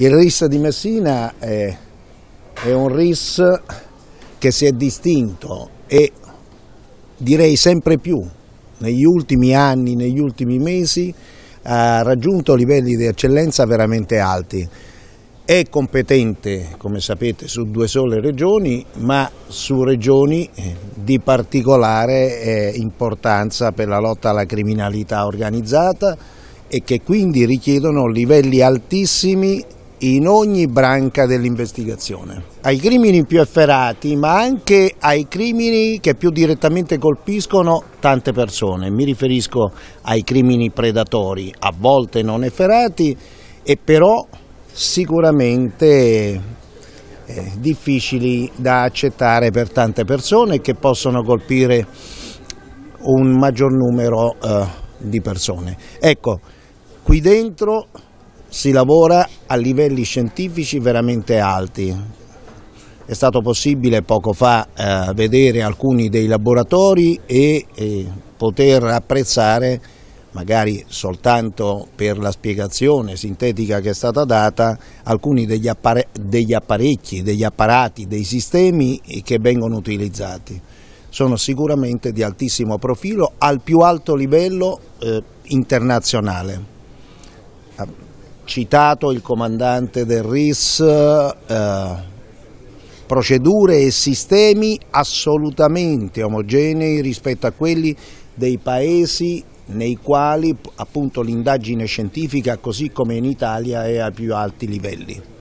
Il RIS di Messina è, è un RIS che si è distinto e direi sempre più negli ultimi anni, negli ultimi mesi ha raggiunto livelli di eccellenza veramente alti. È competente, come sapete, su due sole regioni, ma su regioni eh, di particolare eh, importanza per la lotta alla criminalità organizzata e che quindi richiedono livelli altissimi in ogni branca dell'investigazione. Ai crimini più efferati, ma anche ai crimini che più direttamente colpiscono tante persone. Mi riferisco ai crimini predatori, a volte non efferati e però sicuramente eh, difficili da accettare per tante persone che possono colpire un maggior numero eh, di persone. Ecco, qui dentro si lavora a livelli scientifici veramente alti. È stato possibile poco fa eh, vedere alcuni dei laboratori e eh, poter apprezzare, magari soltanto per la spiegazione sintetica che è stata data, alcuni degli, appare degli apparecchi, degli apparati, dei sistemi che vengono utilizzati. Sono sicuramente di altissimo profilo, al più alto livello eh, internazionale citato il comandante del RIS, eh, procedure e sistemi assolutamente omogenei rispetto a quelli dei paesi nei quali l'indagine scientifica, così come in Italia, è ai più alti livelli.